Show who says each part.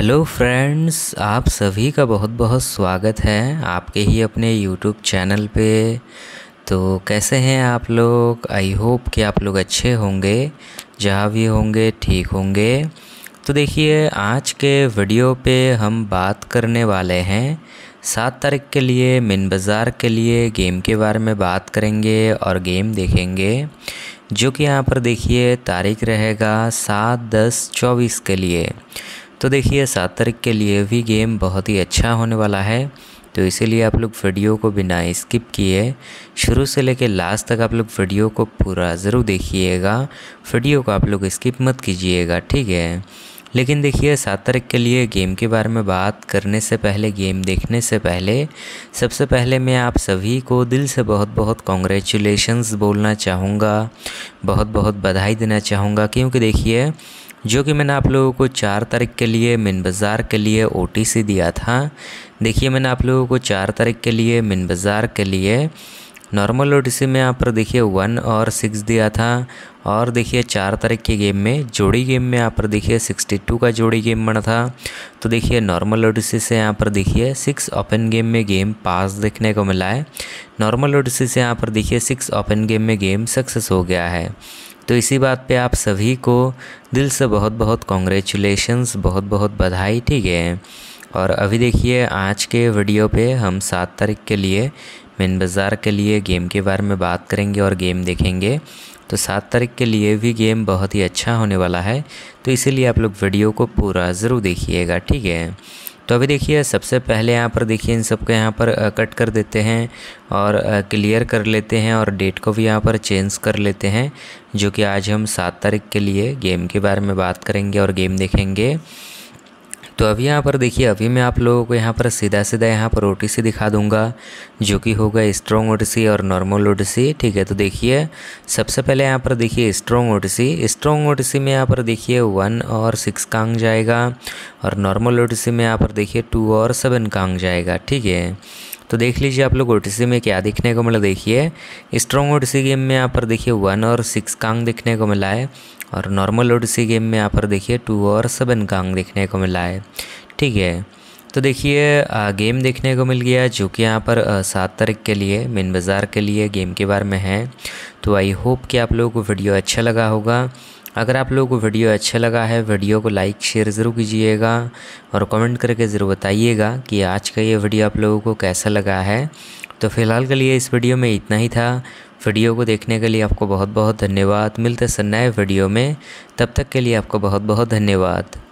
Speaker 1: hello friends आप सभी का बहुत बहुत स्वागत है आपके ही अपने यूट्यूब चैनल पे तो कैसे हैं आप लोग आई होप कि आप लोग अच्छे होंगे जहाँ भी होंगे ठीक होंगे तो देखिए आज के वीडियो पे हम बात करने वाले हैं सात तारीख के लिए मिन बाज़ार के लिए गेम के बारे में बात करेंगे और गेम देखेंगे जो कि यहाँ पर देखिए तारीख रहेगा सात दस चौबीस के लिए तो देखिए सात तारीख के लिए भी गेम बहुत ही अच्छा होने वाला है तो इसीलिए आप लोग वीडियो को बिना स्किप किए शुरू से लेकर लास्ट तक आप लोग वीडियो को पूरा ज़रूर देखिएगा वीडियो को आप लोग स्किप मत कीजिएगा ठीक है लेकिन देखिए सात तारीख के लिए गेम के बारे में बात करने से पहले गेम देखने से पहले सबसे पहले मैं आप सभी को दिल से बहुत बहुत कॉन्ग्रेचुलेशंस बोलना चाहूँगा बहुत बहुत बधाई देना चाहूँगा क्योंकि देखिए जो कि मैंने आप लोगों को चार तारीख के लिए मिन बाज़ार के लिए ओ दिया था देखिए मैंने आप लोगों को चार तारीख के लिए मिन बाज़ार के लिए नॉर्मल ओ में यहाँ पर देखिए वन और सिक्स दिया था और देखिए चार तारीख के गेम में जोड़ी गेम में यहाँ पर देखिए सिक्सटी टू का जोड़ी गेम बना था तो देखिए नॉर्मल ओ से यहाँ पर देखिए सिक्स ओपन गेम में गेम पास देखने को मिला है नॉर्मल ओ से यहाँ पर देखिए सिक्स ओपन गेम में गेम सक्सेस हो गया है तो इसी बात पे आप सभी को दिल से बहुत बहुत कॉन्ग्रेचुलेशंस बहुत बहुत बधाई ठीक है और अभी देखिए आज के वीडियो पे हम सात तारीख के लिए मेन बाज़ार के लिए गेम के बारे में बात करेंगे और गेम देखेंगे तो सात तारीख के लिए भी गेम बहुत ही अच्छा होने वाला है तो इसीलिए आप लोग वीडियो को पूरा ज़रूर देखिएगा ठीक है तो अभी देखिए सबसे पहले यहाँ पर देखिए इन सबको यहाँ पर कट कर देते हैं और क्लियर कर लेते हैं और डेट को भी यहाँ पर चेंज कर लेते हैं जो कि आज हम सात तारीख के लिए गेम के बारे में बात करेंगे और गेम देखेंगे तो अभी यहाँ पर देखिए अभी मैं आप लोगों को यहाँ पर सीधा सीधा यहाँ पर ओ दिखा दूंगा जो कि होगा स्ट्रॉन्ग ओ और नॉर्मल ओ ठीक है तो देखिए सबसे पहले यहाँ पर देखिए स्ट्रॉन्ग ओ स्ट्रॉन्ग ओ में यहाँ पर देखिए वन और सिक्स का जाएगा और नॉर्मल ओ में यहाँ पर देखिए टू और सेवन का अंग जाएगा ठीक है तो देख लीजिए आप लोग ओ में क्या देखने को मिला देखिए स्ट्रॉन्ग ओ गेम में यहाँ पर देखिए वन और सिक्स कांग देखने को मिला है और नॉर्मल ओ गेम में यहाँ पर देखिए टू और सेवन कांग देखने को मिला है ठीक है तो देखिए गेम देखने को मिल गया जो कि यहाँ पर सात तारीख के लिए मेन बाज़ार के लिए गेम के बारे में है तो आई होप कि आप लोगों को वीडियो अच्छा लगा होगा अगर आप लोगों को वीडियो अच्छा लगा है वीडियो को लाइक शेयर ज़रूर कीजिएगा और कमेंट करके ज़रूर बताइएगा कि आज का ये वीडियो आप लोगों को कैसा लगा है तो फिलहाल के लिए इस वीडियो में इतना ही था वीडियो को देखने के लिए आपको बहुत बहुत धन्यवाद मिलते नए वीडियो में तब तक के लिए आपको बहुत बहुत धन्यवाद